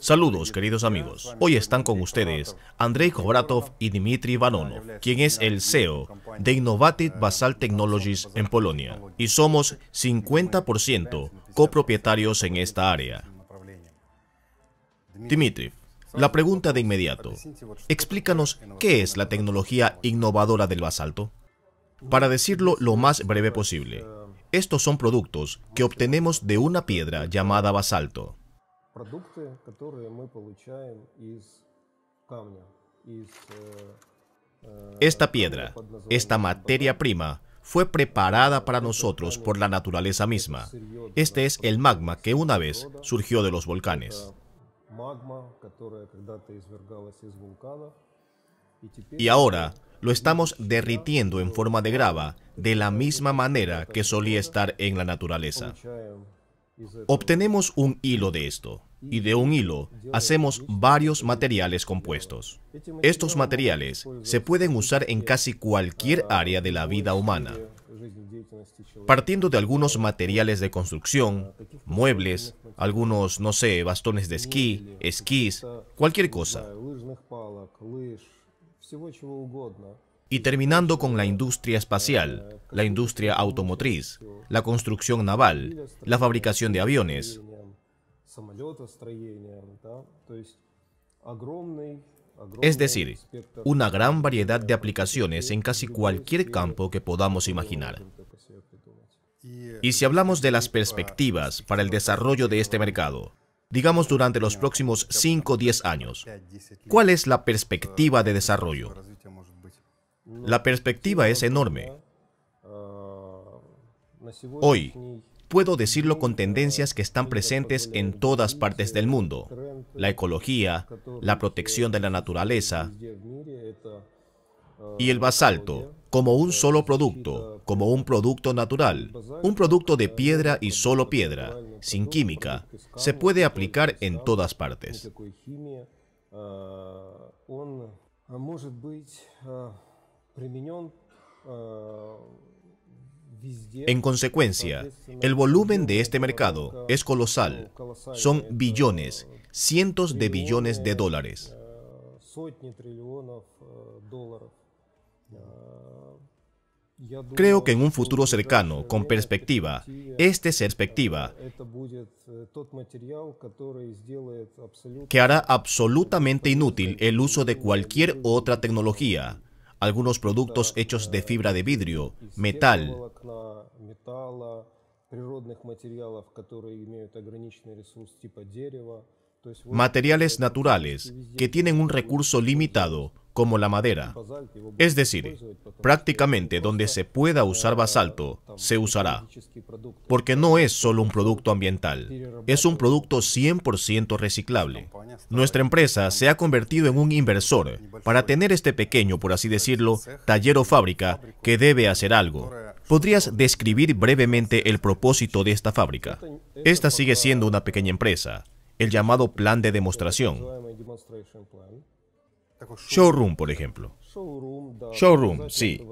Saludos, queridos amigos. Hoy están con ustedes Andrei Kovratov y Dmitry Vanonov, quien es el CEO de Innovative Basalt Technologies en Polonia, y somos 50% copropietarios en esta área. Dmitry, la pregunta de inmediato. Explícanos qué es la tecnología innovadora del basalto. Para decirlo lo más breve posible, estos son productos que obtenemos de una piedra llamada basalto. Э, э, esta piedra, esta materia prima, fue preparada para nosotros por la naturaleza misma. Este es el magma que una vez surgió de los volcanes. Y ahora lo estamos derritiendo en forma de grava de la misma manera que solía estar en la naturaleza. Obtenemos un hilo de esto y de un hilo hacemos varios materiales compuestos. Estos materiales se pueden usar en casi cualquier área de la vida humana. Partiendo de algunos materiales de construcción, muebles, algunos, no sé, bastones de esquí, esquís, cualquier cosa. Y terminando con la industria espacial, la industria automotriz, la construcción naval, la fabricación de aviones. Es decir, una gran variedad de aplicaciones en casi cualquier campo que podamos imaginar. Y si hablamos de las perspectivas para el desarrollo de este mercado, digamos durante los próximos 5 o 10 años, ¿cuál es la perspectiva de desarrollo? La perspectiva es enorme. Hoy puedo decirlo con tendencias que están presentes en todas partes del mundo. La ecología, la protección de la naturaleza y el basalto como un solo producto, como un producto natural, un producto de piedra y solo piedra, sin química, se puede aplicar en todas partes. En consecuencia, el volumen de este mercado es colosal. Son billones, э, cientos de billones de э, dólares. Э, Creo que en un futuro cercano, con perspectiva, esta es perspectiva, que hará absolutamente inútil el uso de cualquier otra tecnología, algunos productos hechos de fibra de vidrio, metal. Природных материалов, которые имеют ограниченный ресурс типа дерева materiales naturales que tienen un recurso limitado como la madera. Es decir, prácticamente donde se pueda usar basalto, se usará. Porque no es solo un producto ambiental, es un producto 100% reciclable. Nuestra empresa se ha convertido en un inversor para tener este pequeño, por así decirlo, taller o fábrica que debe hacer algo. ¿Podrías describir brevemente el propósito de esta fábrica? Esta sigue siendo una pequeña empresa, el llamado plan de demostración. Showroom, por ejemplo. Showroom, sí,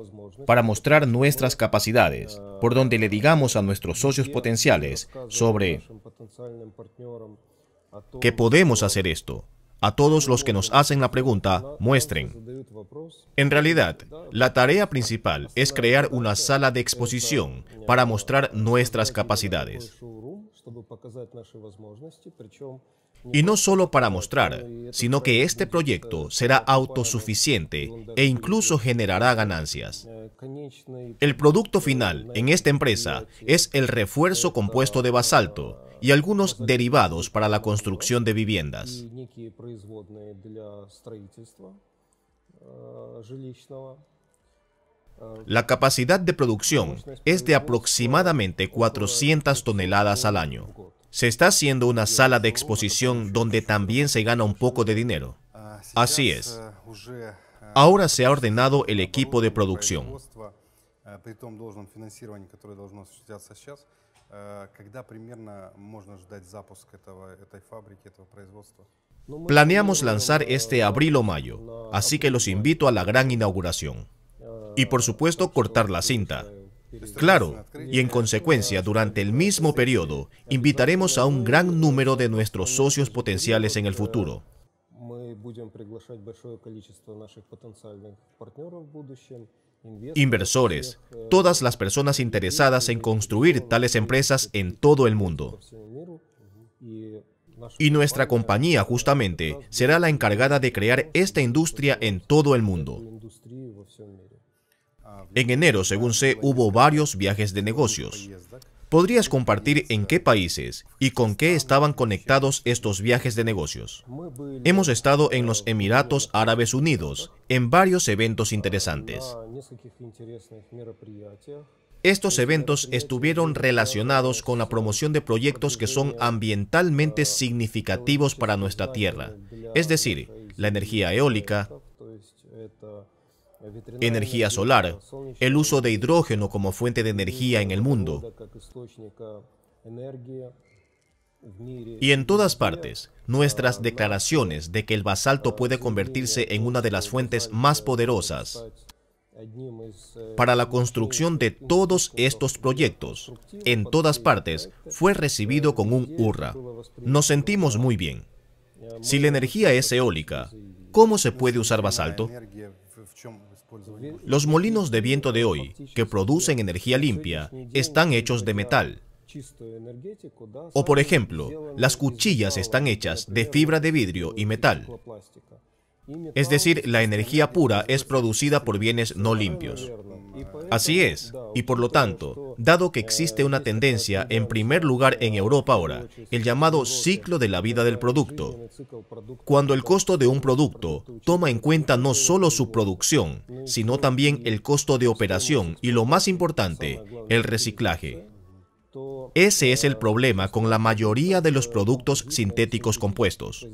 para mostrar nuestras capacidades, por donde le digamos a nuestros socios potenciales sobre que podemos hacer esto. A todos los que nos hacen la pregunta, muestren. En realidad, la tarea principal es crear una sala de exposición para mostrar nuestras capacidades. Y no solo para mostrar, sino que este proyecto э, será autosuficiente e incluso generará ganancias. Э, el producto final en esta empresa es el refuerzo compuesto de э, basalto y algunos derivados para la construcción de viviendas. La capacidad de producción es de aproximadamente 400 toneladas al año. Se está haciendo una sala de exposición donde también se gana un poco de dinero. Así es. Ahora se ha ordenado el equipo de producción. Planeamos lanzar este abril o mayo, así que los invito a la gran inauguración y por supuesto cortar la cinta. Claro, y en consecuencia, durante el mismo periodo, invitaremos a un gran número de nuestros socios potenciales en el futuro. Inversores, todas las personas interesadas en construir tales empresas en todo el mundo. Y nuestra compañía justamente será la encargada de crear esta industria en todo el mundo. En enero, según sé, hubo varios viajes de negocios. ¿Podrías compartir en qué países y con qué estaban conectados estos viajes de negocios? Hemos estado en los Emiratos Árabes Unidos, en varios eventos interesantes. Estos eventos estuvieron relacionados con la promoción de proyectos que son ambientalmente significativos para nuestra tierra, es decir, la energía eólica, energía solar, el uso de hidrógeno como fuente de energía en el mundo y en todas partes, nuestras declaraciones de que el basalto puede convertirse en una de las fuentes más poderosas para la construcción de todos estos proyectos, en todas partes, fue recibido con un hurra. Nos sentimos muy bien. Si la energía es eólica, ¿cómo se puede usar basalto? Los molinos de viento de hoy, que producen energía limpia, están hechos de metal. O por ejemplo, las cuchillas están hechas de fibra de vidrio y metal. Es decir, la energía pura es producida por bienes no limpios. Así es, y por lo tanto, dado que existe una tendencia, en primer lugar en Europa ahora, el llamado ciclo de la vida del producto, cuando el costo de un producto toma en cuenta no solo su producción, sino también el costo de operación y lo más importante, el reciclaje. Ese es el problema con la mayoría de los productos sintéticos compuestos.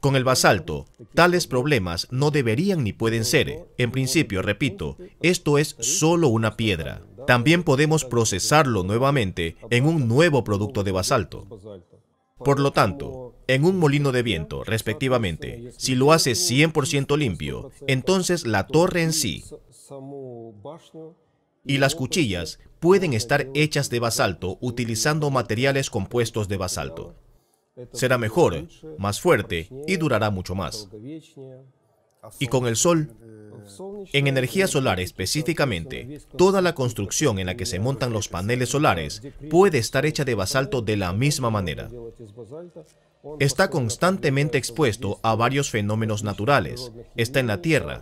Con el basalto, tales problemas no deberían ni pueden ser. En principio, repito, esto es solo una piedra. También podemos procesarlo nuevamente en un nuevo producto de basalto. Por lo tanto, en un molino de viento, respectivamente, si lo hace 100% limpio, entonces la torre en sí y las cuchillas pueden estar hechas de basalto utilizando materiales compuestos de basalto será mejor, eh, más fuerte y durará mucho más. Y con el sol, en energía solar específicamente, toda la construcción en la que se montan los paneles solares puede estar hecha de basalto de la misma manera. Está constantemente expuesto a varios fenómenos naturales. Está en la Tierra.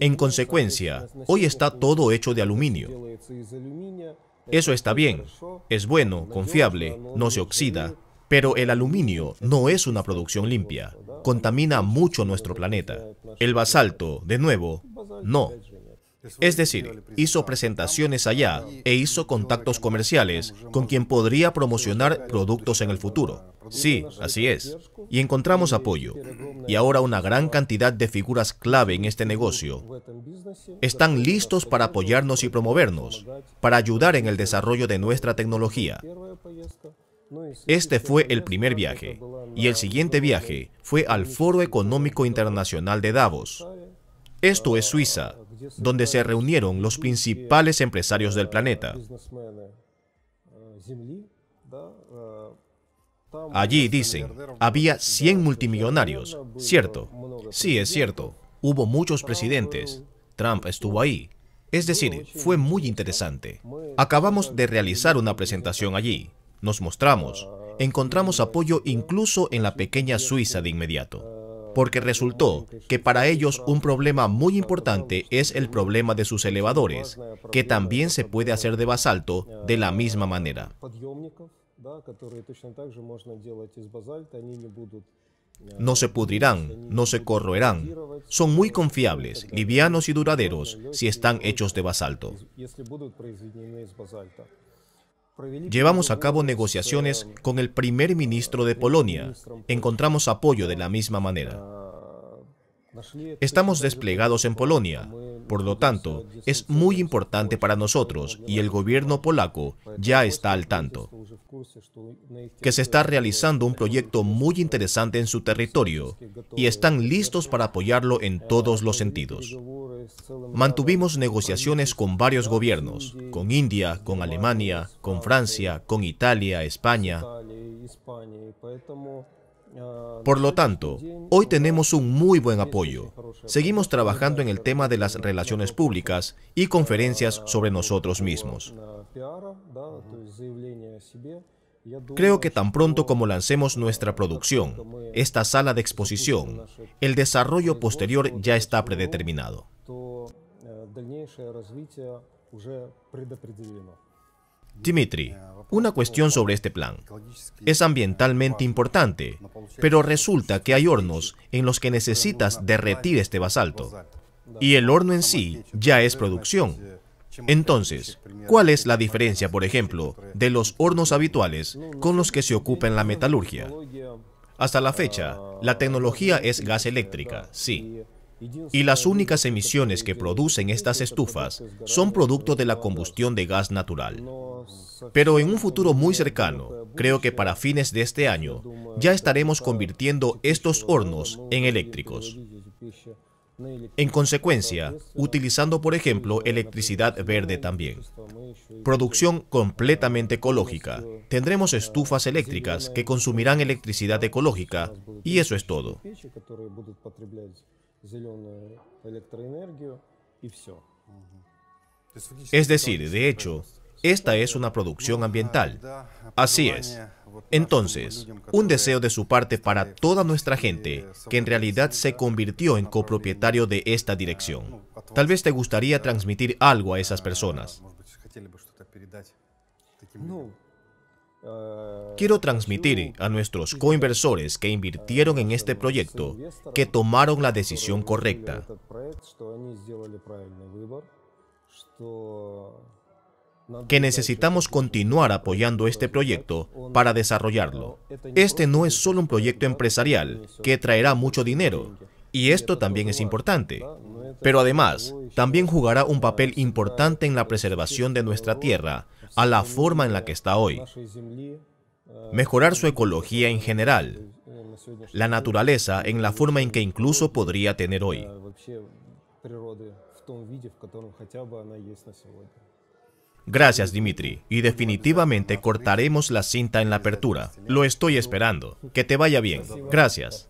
En consecuencia, hoy está todo hecho de aluminio. Eso está bien, es bueno, confiable, no se oxida, pero el aluminio no es una producción limpia. Contamina mucho nuestro planeta. El basalto, de nuevo, no. Es decir, hizo presentaciones allá e hizo contactos comerciales con quien podría promocionar productos en el futuro. Sí, así es. Y encontramos apoyo. Y ahora una gran cantidad de figuras clave en este negocio están listos para apoyarnos y promovernos, para ayudar en el desarrollo de nuestra tecnología. Este fue el primer viaje y el siguiente viaje fue al Foro Económico Internacional de Davos. Esto es Suiza, donde se reunieron los principales empresarios del planeta. Allí, dicen, había 100 multimillonarios, ¿cierto? Sí, es cierto. Hubo muchos presidentes. Trump estuvo ahí. Es decir, fue muy interesante. Acabamos de realizar una presentación allí. Nos mostramos, encontramos apoyo incluso en la pequeña Suiza de inmediato, porque resultó que para ellos un problema muy importante es el problema de sus elevadores, que también se puede hacer de basalto de la misma manera. No se pudrirán, no se corroerán. Son muy confiables, livianos y duraderos si están hechos de basalto. Llevamos a cabo negociaciones con el primer ministro de Polonia. Encontramos apoyo de la misma manera. Estamos desplegados en Polonia, por lo tanto, es muy importante para nosotros y el gobierno polaco ya está al tanto que se está realizando un proyecto muy interesante en su territorio y están listos para apoyarlo en todos los sentidos. Mantuvimos negociaciones con varios gobiernos, con India, con Alemania, con Francia, con Italia, España. Por lo tanto, hoy tenemos un muy buen apoyo. Seguimos trabajando en el tema de las relaciones públicas y conferencias sobre nosotros mismos. Creo que tan pronto como lancemos nuestra producción, esta sala de exposición, el desarrollo posterior ya está predeterminado. Dimitri, э, una cuestión sobre este plan. Es ambientalmente importante, pero resulta que hay hornos en los que necesitas derretir este basalto. Y el horno en sí ya es producción. Entonces, ¿cuál es la diferencia, por ejemplo, de los hornos habituales con los que se ocupa en la metalurgia? Hasta la fecha, la tecnología es gas eléctrica, sí, y las únicas emisiones que producen estas estufas son producto de la combustión de gas natural. Pero en un futuro muy cercano, creo que para fines de este año, ya estaremos convirtiendo estos hornos en eléctricos. En consecuencia, utilizando por ejemplo electricidad verde también. Producción completamente ecológica. Tendremos estufas eléctricas que consumirán electricidad ecológica y eso es todo. Es decir, de hecho, esta es una producción ambiental. Así es. Entonces, un deseo de su parte para toda nuestra gente, que en realidad se convirtió en copropietario de esta dirección. Tal vez te gustaría transmitir algo a esas personas. Quiero transmitir a nuestros coinversores que invirtieron en este proyecto que tomaron la decisión correcta. Que necesitamos continuar apoyando este proyecto para desarrollarlo. Este no es solo un proyecto empresarial que traerá mucho dinero, y esto también es importante. Pero además, también jugará un papel importante en la preservación de nuestra tierra a la forma en la que está hoy, mejorar su ecología en general, la naturaleza en la forma en que incluso podría tener hoy. Gracias, Dimitri. Y definitivamente cortaremos la cinta en la apertura. Lo estoy esperando. Que te vaya bien. Gracias.